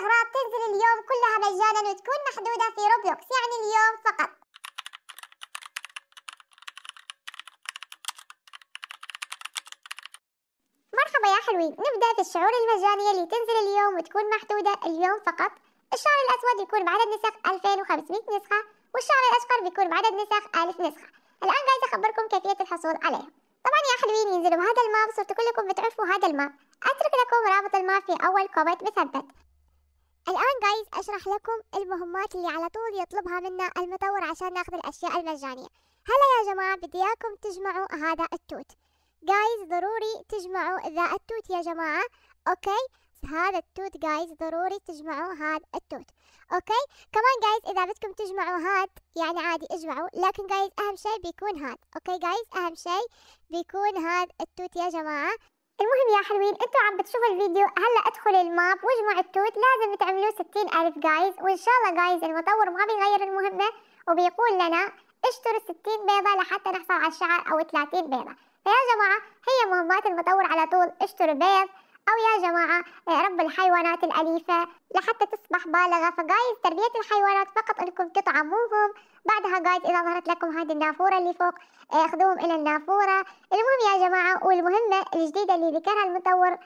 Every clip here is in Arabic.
الاغراض تنزل اليوم كلها مجانا وتكون محدودة في روبلوكس يعني اليوم فقط مرحبا يا حلوين نبدأ في الشعور المجانية اللي تنزل اليوم وتكون محدودة اليوم فقط الشعر الأسود يكون بعدد نسخ 2500 نسخة والشعر الأشقر بيكون بعدد نسخ 1000 نسخة الآن جايز أخبركم كيفية الحصول عليها طبعا يا حلوين ينزلوا هذا الماب صرتوا كلكم بتعرفوا هذا الماب أترك لكم رابط الماب في أول كومنت مثبت جايز اشرح لكم المهمات اللي على طول يطلبها منا المطور عشان ناخذ الاشياء المجانية هلا يا جماعة بدي اياكم تجمعوا هذا التوت جايز ضروري تجمعوا ذا التوت يا جماعة اوكي هذا التوت جايز ضروري تجمعوا هذا التوت اوكي كمان جايز اذا بدكم تجمعوا هاد يعني عادي اجمعوا لكن جايز اهم شيء بيكون هاد اوكي جايز اهم شيء بيكون هاد التوت يا جماعة المهم يا حلوين انتوا عم بتشوفوا الفيديو هلا ادخل الماب واجمعوا التوت لازم تعملوه 60000 جايز وان شاء الله جايز المطور ما بيغير المهمه وبيقول لنا اشتروا 60 بيضه لحتى نحصل على الشعر او 30 بيضه فيا جماعه هي مهمات المطور على طول اشتروا بيض أو يا جماعة آه، رب الحيوانات الأليفة لحتى تصبح بالغة فجايز تربية الحيوانات فقط أنكم تطعموهم بعدها جايز إذا ظهرت لكم هذه النافورة اللي فوق اخذوهم آه، إلى النافورة المهم يا جماعة والمهمة الجديدة اللي ذكرها المطور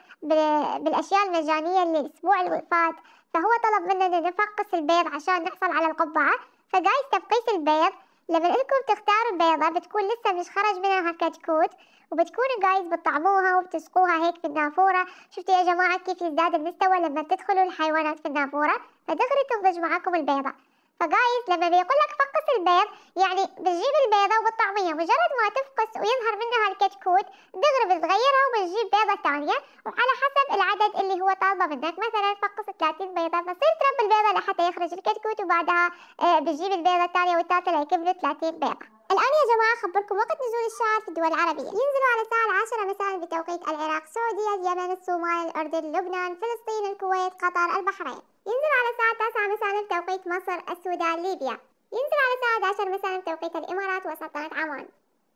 بالأشياء المجانية اللي الأسبوع اللي فات فهو طلب مننا نفقس البيض عشان نحصل على القبعة فجايز تفقيس البيض لما انكم تختاروا بيضة بتكون لسه مش خرج منها كتكوت وبتكونوا جايز بتطعموها وبتسقوها هيك في النافورة شفتوا يا جماعة كيف يزداد المستوى لما تدخلوا الحيوانات في النافورة فدغري تنضج معاكم البيضة فجايز لما بيقول لك فقس البيض يعني بتجيب البيضة وبتطعميها مجرد ما تفقس ويظهر منها الكتكوت دغري بتغيرها وبتجيب بيضة ثانية وعلى حسب العدد اللي هو طالبه منك مثلا فقس 30 بيضة بصير تربي البيضة لحتى يخرج الكتكوت وبعدها آه، بتجيب البيضة الثانية والثالثة ليكملوا 30 بيضة الآن يا جماعة خبركم وقت نزول الشعر في الدول العربية ينزل على الساعة العاشرة مساء بتوقيت العراق السعودية اليمن الصومال الأردن لبنان فلسطين الكويت قطر البحرين ينزل على الساعة التاسعة مساء بتوقيت مصر السودان ليبيا ينزل على الساعة 11 مساء بتوقيت الإمارات وسلطنة عمان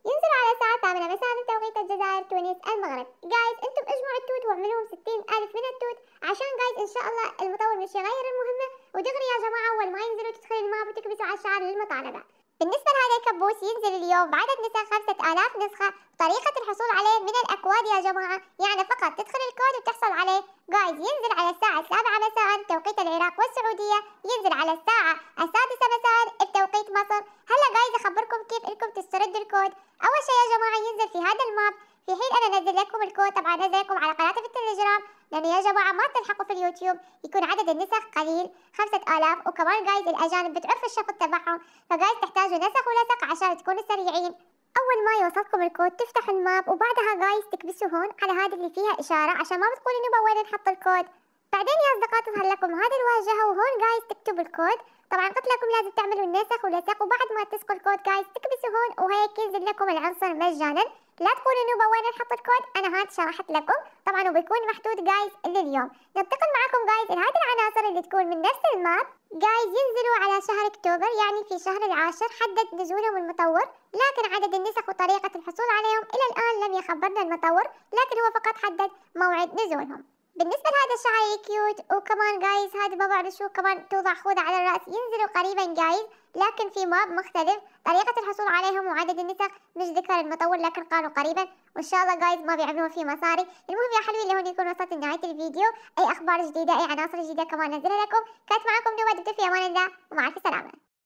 ينزل على الساعة الثامنة مساء بتوقيت الجزائر تونس المغرب جايز انتم اجمعوا التوت واعملوا لهم 60 ألف من التوت عشان جايز ان شاء الله المطور مش يغير المهمة ودغري يا جماعة أول ما ينزلوا تدخلوا الماء وتكبسوا على الشعر للمطالبة بالنسبة لهذا الكابوس ينزل اليوم بعدد نسخ 5000 نسخة طريقة الحصول عليه من الأكواد يا جماعة يعني فقط تدخل الكود وتحصل عليه جايز ينزل على الساعة السابعة مساء توقيت العراق والسعودية ينزل على الساعة السادسة مساء بتوقيت مصر هلا جايز أخبركم كيف إنكم تستردوا الكود أول شيء يا جماعة ينزل في هذا الماب في حين أنا أنزل لكم الكود طبعا أنزل لكم على قناتي في التليجرام لأن يا جماعة ما تلحقوا في اليوتيوب يكون عدد النسخ قليل 5000 وكمان جايز الأجانب بتعرف الشفط تبعهم فجايز تحتاجوا نسخ ولزق عشان تكونوا سريعين اول ما يوصلكم الكود تفتح الماب وبعدها جايز تكبسوا هون على هذه اللي فيها اشاره عشان ما بتقولوا انه وين نحط الكود بعدين يا اصدقاء تظهر لكم هذه الواجهه وهون جايز تكتبوا الكود طبعا قلت لكم لازم تعملوا النسخ واللصق وبعد ما تسقوا الكود جايز تكبسوا هون وهيك ينزل لكم العنصر مجانا لا تقولوا انه وين نحط الكود انا هاد شرحت لكم طبعا وبيكون محدود جايز لليوم ننتقل معكم جايز لهذه العناصر اللي تكون من نفس الماب جايز ينزلوا على شهر اكتوبر يعني في شهر العاشر حدد نزولهم المطور لكن عدد النسخ وطريقة الحصول عليهم الى الان لم يخبرنا المطور لكن هو فقط حدد موعد نزولهم بالنسبة لهذا الشعر كيوت وكمان جايز هذا ما بعرف شو كمان توضع خوذة على الرأس ينزلوا قريبا جايز لكن في ماب مختلف طريقة الحصول عليهم وعدد النسخ مش ذكر المطور لكن قالوا قريبا وان شاء الله جايز ما بيعملوا في مصاري المهم يا حلوين هون يكون وصلت لنهاية الفيديو اي اخبار جديدة اي عناصر جديدة كمان نزلها لكم كانت معكم نوبة دكتور في امان الله ومع السلامة